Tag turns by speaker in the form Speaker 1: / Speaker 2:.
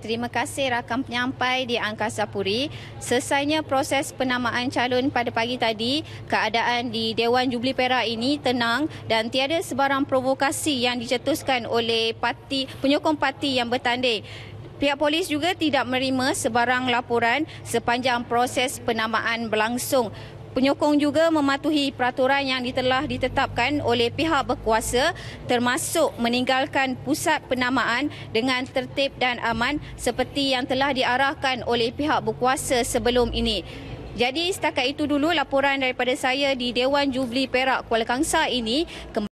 Speaker 1: Terima kasih rakan penyampai di Angkasa Puri. Selesainya proses penamaan calon pada pagi tadi, keadaan di Dewan Jubli Perak ini tenang dan tiada sebarang provokasi yang dicetuskan oleh parti penyokong parti yang bertanding. Pihak polis juga tidak menerima sebarang laporan sepanjang proses penamaan berlangsung penyokong juga mematuhi peraturan yang telah ditetapkan oleh pihak berkuasa termasuk meninggalkan pusat penamaan dengan tertib dan aman seperti yang telah diarahkan oleh pihak berkuasa sebelum ini. Jadi setakat itu dulu laporan daripada saya di Dewan Jubli Perak Kuala Kangsar ini